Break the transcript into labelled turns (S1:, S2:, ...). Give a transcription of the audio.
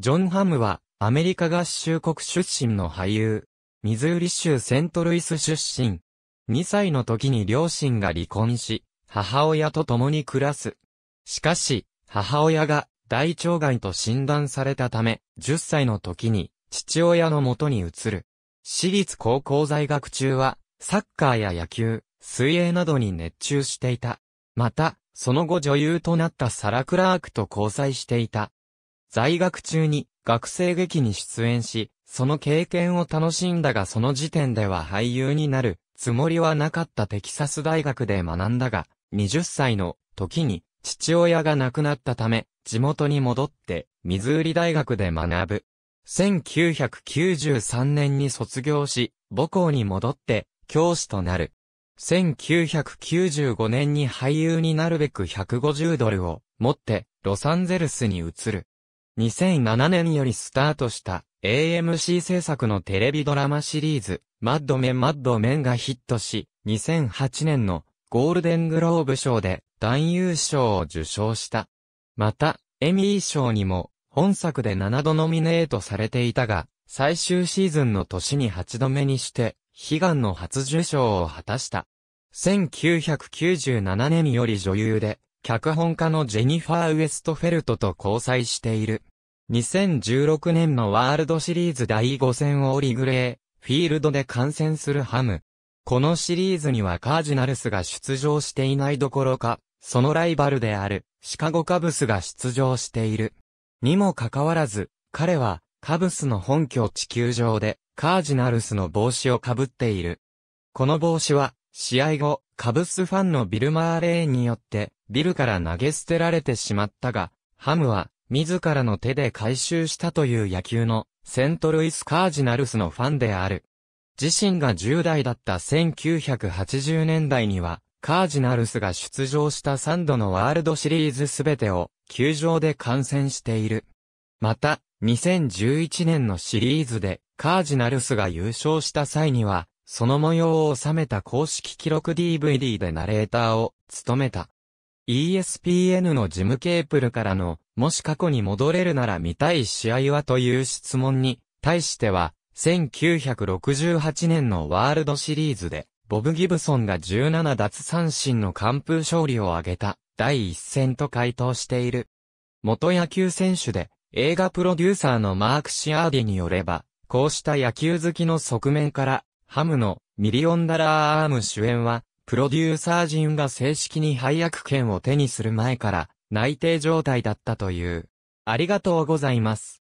S1: ジョン・ハムは、アメリカ合衆国出身の俳優。ミズーリ州セントルイス出身。2歳の時に両親が離婚し、母親と共に暮らす。しかし、母親が大腸がんと診断されたため、10歳の時に父親の元に移る。私立高校在学中は、サッカーや野球、水泳などに熱中していた。また、その後女優となったサラ・クラークと交際していた。在学中に学生劇に出演し、その経験を楽しんだがその時点では俳優になるつもりはなかったテキサス大学で学んだが、20歳の時に父親が亡くなったため、地元に戻ってミズーリ大学で学ぶ。1993年に卒業し、母校に戻って教師となる。1995年に俳優になるべく150ドルを持ってロサンゼルスに移る。2007年よりスタートした AMC 制作のテレビドラマシリーズ、マッドメンマッドメンがヒットし、2008年のゴールデングローブ賞で男優賞を受賞した。また、エミー賞にも本作で7度ノミネートされていたが、最終シーズンの年に8度目にして、悲願の初受賞を果たした。1997年より女優で、脚本家のジェニファー・ウエストフェルトと交際している。2016年のワールドシリーズ第5戦をオリグレー、フィールドで観戦するハム。このシリーズにはカージナルスが出場していないどころか、そのライバルであるシカゴカブスが出場している。にもかかわらず、彼はカブスの本拠地球上でカージナルスの帽子をかぶっている。この帽子は、試合後、カブスファンのビル・マーレーによって、ビルから投げ捨てられてしまったが、ハムは、自らの手で回収したという野球のセントルイス・カージナルスのファンである。自身が10代だった1980年代には、カージナルスが出場した3度のワールドシリーズすべてを球場で観戦している。また、2011年のシリーズでカージナルスが優勝した際には、その模様を収めた公式記録 DVD でナレーターを務めた。ESPN のジム・ケープルからの、もし過去に戻れるなら見たい試合はという質問に、対しては、1968年のワールドシリーズで、ボブ・ギブソンが17奪三振の完封勝利を挙げた、第一戦と回答している。元野球選手で、映画プロデューサーのマーク・シアーディによれば、こうした野球好きの側面から、ハムのミリオンダラーアーム主演は、プロデューサー陣が正式に配役権を手にする前から内定状態だったという。ありがとうございます。